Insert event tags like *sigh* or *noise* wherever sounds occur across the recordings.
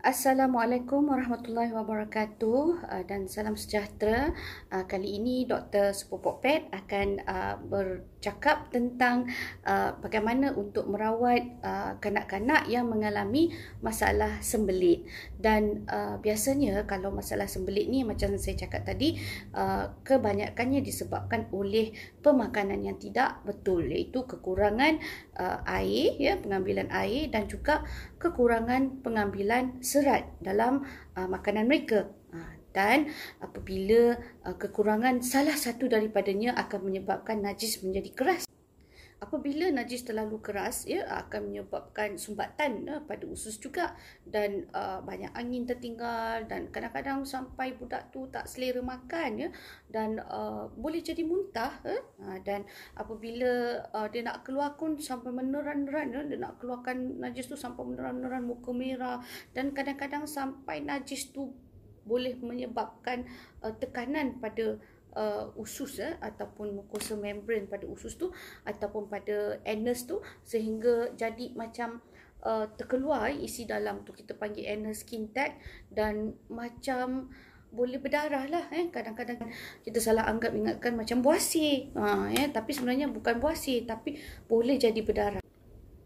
Assalamualaikum warahmatullahi wabarakatuh ah, dan salam sejahtera. Ah, kali ini Dr. Supopok Pet akan ah, bercakap tentang bagaimana untuk merawat kanak-kanak yang mengalami masalah sembelit. Dan biasanya kalau masalah sembelit ni macam saya cakap tadi, kebanyakannya disebabkan oleh pemakanan yang tidak betul iaitu kekurangan air ya, pengambilan air dan juga kekurangan pengambilan serat dalam uh, makanan mereka uh, dan apabila uh, kekurangan salah satu daripadanya akan menyebabkan najis menjadi keras apabila najis terlalu keras ya akan menyebabkan sumbatan ya, pada usus juga dan uh, banyak angin tertinggal dan kadang-kadang sampai budak tu tak selera makan ya dan uh, boleh jadi muntah ya, uh, dan apabila uh, dia nak keluar pun sampai meneran-neran ya, dia nak keluarkan najis tu sampai meneran-neran muka merah dan kadang-kadang sampai najis tu boleh menyebabkan uh, tekanan pada uh, usus ya, ataupun mukosa membrane pada usus tu ataupun pada anus tu sehingga jadi macam uh, terkeluar eh, isi dalam tu kita panggil anus skin tag dan macam boleh berdarah lah eh. kadang-kadang kita salah anggap ingatkan macam buasi ha, eh. tapi sebenarnya bukan buasi tapi boleh jadi berdarah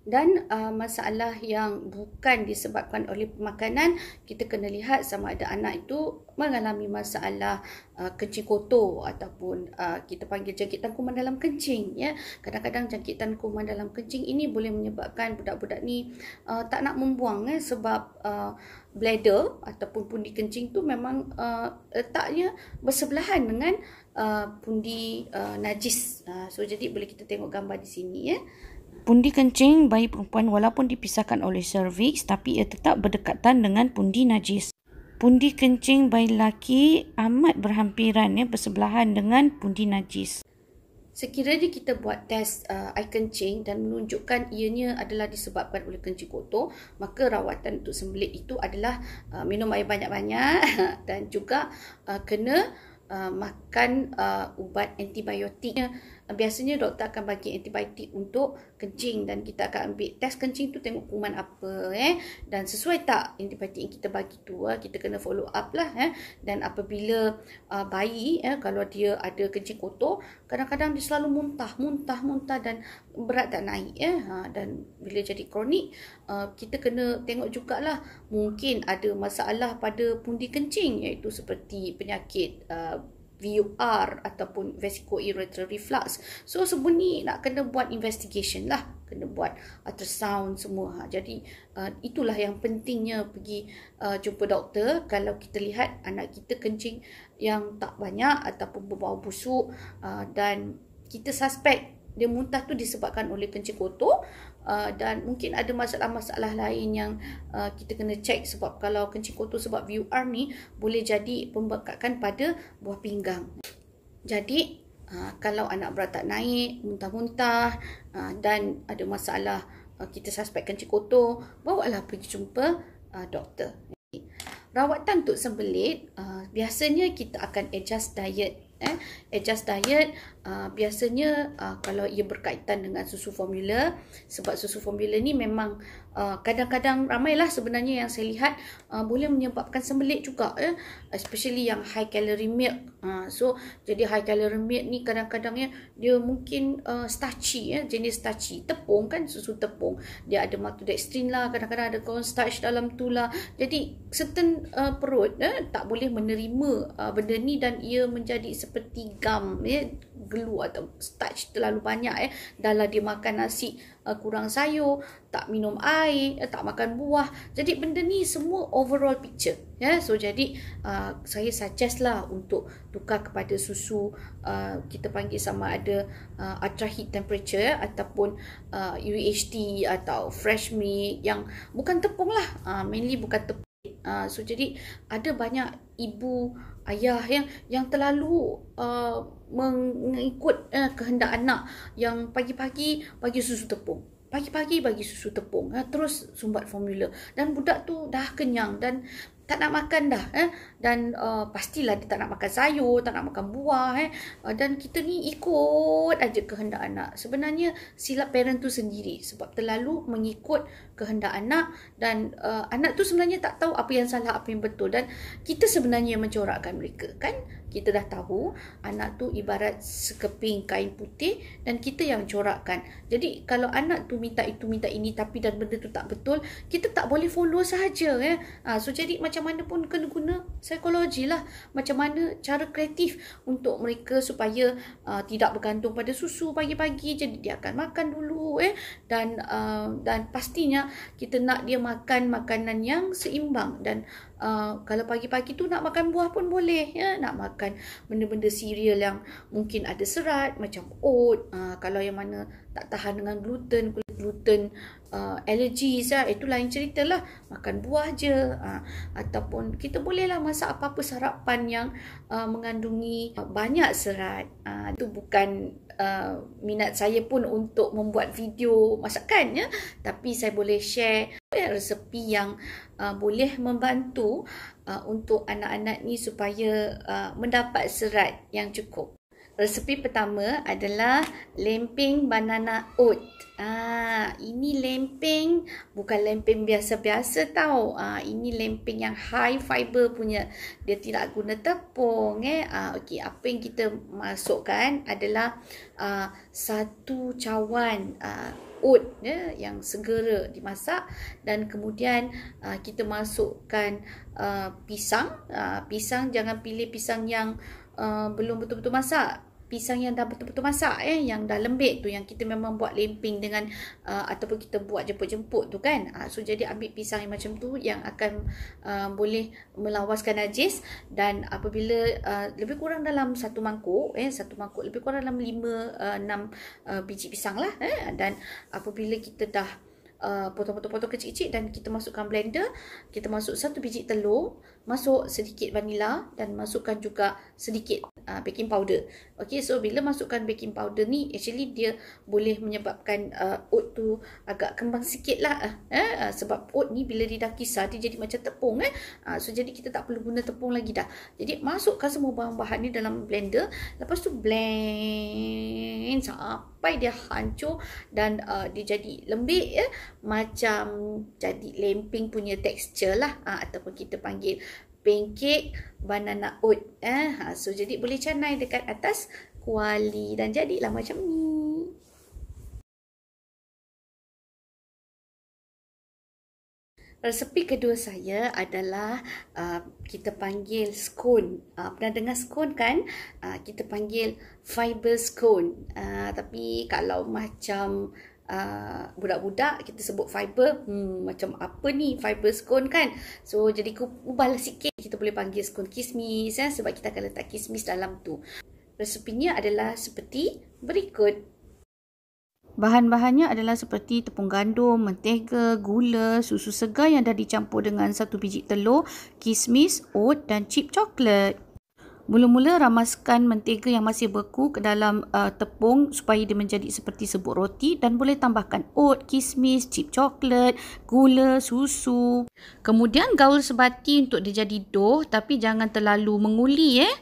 dan uh, masalah yang bukan disebabkan oleh pemakanan kita kena lihat sama ada anak itu mengalami masalah uh, kencing kotor ataupun uh, kita panggil jangkitan kuman dalam kencing ya kadang-kadang jangkitan kuman dalam kencing ini boleh menyebabkan budak-budak ni uh, tak nak membuang eh sebab uh, bladder ataupun pundi kencing tu memang uh, letaknya bersebelahan dengan uh, pundi uh, najis uh, so jadi boleh kita tengok gambar di sini ya eh pundi kencing bayi perempuan walaupun dipisahkan oleh serviks tapi ia tetap berdekatan dengan pundi najis. Pundi kencing bayi lelaki amat berhampiran ya bersebelahan dengan pundi najis. Sekiranya kita buat test uh, air kencing dan menunjukkan ianya adalah disebabkan oleh kencing kotor, maka rawatan untuk sembelit itu adalah uh, minum air banyak-banyak *laughs* dan juga uh, kena uh, makan uh, ubat antibiotiknya biasanya doktor akan bagi antibiotik untuk kencing dan kita akan ambil test kencing tu tengok kuman apa eh dan sesuai tak antibiotik yang kita bagi tu eh? kita kena follow up lah eh dan apabila uh, bayi eh kalau dia ada kencing kotor kadang-kadang dia selalu muntah muntah muntah dan berat tak naik eh ha, dan bila jadi kronik uh, kita kena tengok jugalah mungkin ada masalah pada pundi kencing iaitu seperti penyakit uh, VUR ataupun vesico ureteral reflux. So sebelum ni nak kena buat investigation lah, kena buat ultrasound semua. Ha, jadi uh, itulah yang pentingnya pergi uh, jumpa doktor kalau kita lihat anak kita kencing yang tak banyak ataupun berbau busuk uh, dan kita suspek dia muntah tu disebabkan oleh kencing kotor Uh, dan mungkin ada masalah-masalah lain yang uh, kita kena cek sebab kalau kencing kotor sebab VUR ni boleh jadi pembekakan pada buah pinggang. Jadi uh, kalau anak berat tak naik, muntah-muntah uh, dan ada masalah uh, kita suspek kencing kotor, bawa lah pergi jumpa uh, doktor. Rawatan untuk sembelit, uh, biasanya kita akan adjust diet eh adjust diet uh, biasanya uh, kalau ia berkaitan dengan susu formula sebab susu formula ni memang Ah, kadang-kadang uh, ramailah sebenarnya yang saya lihat uh, boleh menyebabkan sembelit juga ya eh? especially yang high calorie milk uh, so jadi high calorie milk ni kadang kadangnya dia mungkin uh, starchy ya eh? jenis starchy tepung kan susu tepung dia ada maltodextrin lah kadang-kadang ada cornstarch dalam tu lah jadi certain uh, perut eh, tak boleh menerima uh, benda ni dan ia menjadi seperti gam ya eh? glue atau starch terlalu banyak eh dalam dia makan nasi uh, kurang sayur tak minum air eh, tak makan buah jadi benda ni semua overall picture ya yeah? so jadi uh, saya suggest lah untuk tukar kepada susu uh, kita panggil sama ada uh, ultra heat temperature eh, ataupun uh, UHT atau fresh milk yang bukan tepung lah uh, mainly bukan tepung uh, so jadi ada banyak ibu ayah yang yang terlalu uh, mengikut uh, kehendak anak yang pagi-pagi bagi susu tepung pagi-pagi bagi susu tepung uh, terus sumbat formula dan budak tu dah kenyang dan tak nak makan dah eh dan uh, pastilah dia tak nak makan sayur, tak nak makan buah eh. Uh, dan kita ni ikut aja kehendak anak. Sebenarnya silap parent tu sendiri sebab terlalu mengikut kehendak anak dan uh, anak tu sebenarnya tak tahu apa yang salah, apa yang betul dan kita sebenarnya yang mencorakkan mereka kan? Kita dah tahu anak tu ibarat sekeping kain putih dan kita yang corakkan. Jadi kalau anak tu minta itu, minta ini tapi dan benda tu tak betul, kita tak boleh follow sahaja eh. Ha, so jadi macam mana pun kena guna psikologi lah macam mana cara kreatif untuk mereka supaya uh, tidak bergantung pada susu pagi-pagi jadi dia akan makan dulu eh dan uh, dan pastinya kita nak dia makan makanan yang seimbang dan Uh, kalau pagi-pagi tu nak makan buah pun boleh ya nak makan benda-benda serial yang mungkin ada serat macam oat uh, kalau yang mana tak tahan dengan gluten gluten uh, allergies lah. Itu lain cerita lah. Makan buah je. Uh, ataupun kita bolehlah masak apa-apa sarapan yang uh, mengandungi uh, banyak serat. Uh, itu bukan uh, minat saya pun untuk membuat video masakan ya. Tapi saya boleh share ya, resepi yang uh, boleh membantu uh, untuk anak-anak ni supaya uh, mendapat serat yang cukup. Resepi pertama adalah lempeng banana oat. Ah, ini lempeng bukan lempeng biasa-biasa tau. Ah, ini lempeng yang high fiber punya. Dia tidak guna tepung eh. Ah, okey, apa yang kita masukkan adalah ah, satu cawan ah, oat ya yang segera dimasak dan kemudian ah, kita masukkan ah, pisang. Ah, pisang jangan pilih pisang yang Uh, belum betul-betul masak pisang yang dah betul-betul masak eh yang dah lembek tu yang kita memang buat lemping dengan uh, ataupun kita buat jemput-jemput tu kan uh, so jadi ambil pisang yang macam tu yang akan uh, boleh melawaskan najis dan apabila uh, lebih kurang dalam satu mangkuk eh satu mangkuk lebih kurang dalam lima 6 uh, uh, biji pisang lah eh dan apabila kita dah Uh, potong-potong-potong uh, kecil-kecil dan kita masukkan blender. Kita masuk satu biji telur, masuk sedikit vanila dan masukkan juga sedikit uh, baking powder. Okay, so bila masukkan baking powder ni, actually dia boleh menyebabkan uh, oat tu agak kembang sikit lah. Eh, eh? Uh, sebab oat ni bila dia dah kisar, dia jadi macam tepung. Eh? Uh, so, jadi kita tak perlu guna tepung lagi dah. Jadi, masukkan semua bahan-bahan ni dalam blender. Lepas tu, blend lain sampai dia hancur dan uh, dia jadi lembik ya macam jadi lemping punya tekstur lah uh, ataupun kita panggil pancake banana oat eh uh, so jadi boleh canai dekat atas kuali dan jadilah macam ni Resepi kedua saya adalah uh, kita panggil scone. Uh, pernah dengar scone kan? Uh, kita panggil fiber scone. Uh, tapi kalau macam uh, budak-budak kita sebut fiber, hmm, macam apa ni fiber scone kan? So jadi aku ubahlah sikit. Kita boleh panggil scone kismis ya, sebab kita akan letak kismis dalam tu. Resepinya adalah seperti berikut. Bahan-bahannya adalah seperti tepung gandum, mentega, gula, susu segar yang dah dicampur dengan satu biji telur, kismis, oat dan chip coklat. Mula-mula ramaskan mentega yang masih beku ke dalam uh, tepung supaya dia menjadi seperti sebut roti dan boleh tambahkan oat, kismis, chip coklat, gula, susu. Kemudian gaul sebati untuk dia jadi dough tapi jangan terlalu menguli eh.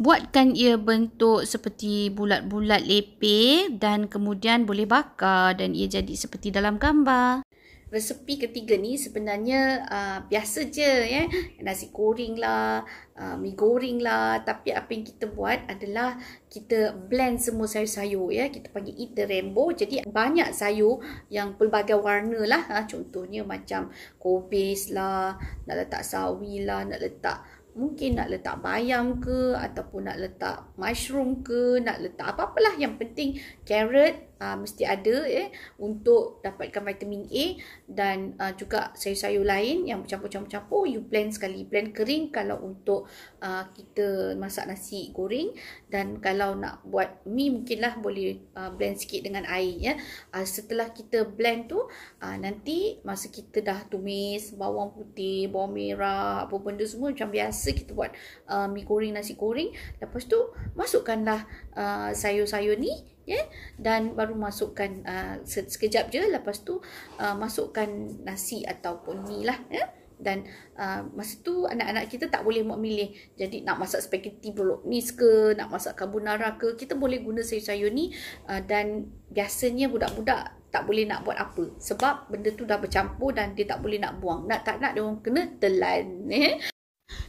Buatkan ia bentuk seperti bulat-bulat lepeh dan kemudian boleh bakar dan ia jadi seperti dalam gambar. Resepi ketiga ni sebenarnya uh, biasa je ya. Eh? Nasi goreng lah, uh, ah, mi goreng lah. Tapi apa yang kita buat adalah kita blend semua sayur-sayur ya. Kita panggil eat the rainbow. Jadi banyak sayur yang pelbagai warna lah. Ha? Contohnya macam kobis lah, nak letak sawi lah, nak letak mungkin nak letak bayam ke ataupun nak letak mushroom ke nak letak apa-apalah yang penting carrot uh, mesti ada eh untuk dapatkan vitamin A dan uh, juga sayur-sayur lain yang bercampur-campur-campur you blend sekali blend kering kalau untuk uh, kita masak nasi goreng dan kalau nak buat mi mungkinlah boleh uh, blend sikit dengan air ya uh, setelah kita blend tu uh, nanti masa kita dah tumis bawang putih bawang merah apa benda semua macam biasa kita buat uh, mi goreng nasi goreng lepas tu masukkanlah Uh, sayur-sayur ni ya yeah? dan baru masukkan uh, sekejap je lepas tu uh, masukkan nasi ataupun ni lah ya yeah? dan uh, masa tu anak-anak kita tak boleh memilih jadi nak masak spaghetti bolognese ke nak masak carbonara ke kita boleh guna sayur-sayur ni uh, dan biasanya budak-budak tak boleh nak buat apa sebab benda tu dah bercampur dan dia tak boleh nak buang nak tak nak dia orang kena telan eh?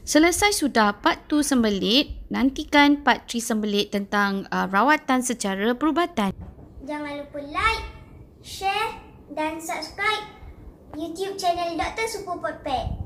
Selesai sudah part tu sembelit, nantikan part 3 sembelit tentang uh, rawatan secara perubatan. Jangan lupa like, share dan subscribe YouTube channel Dr. Super Pet.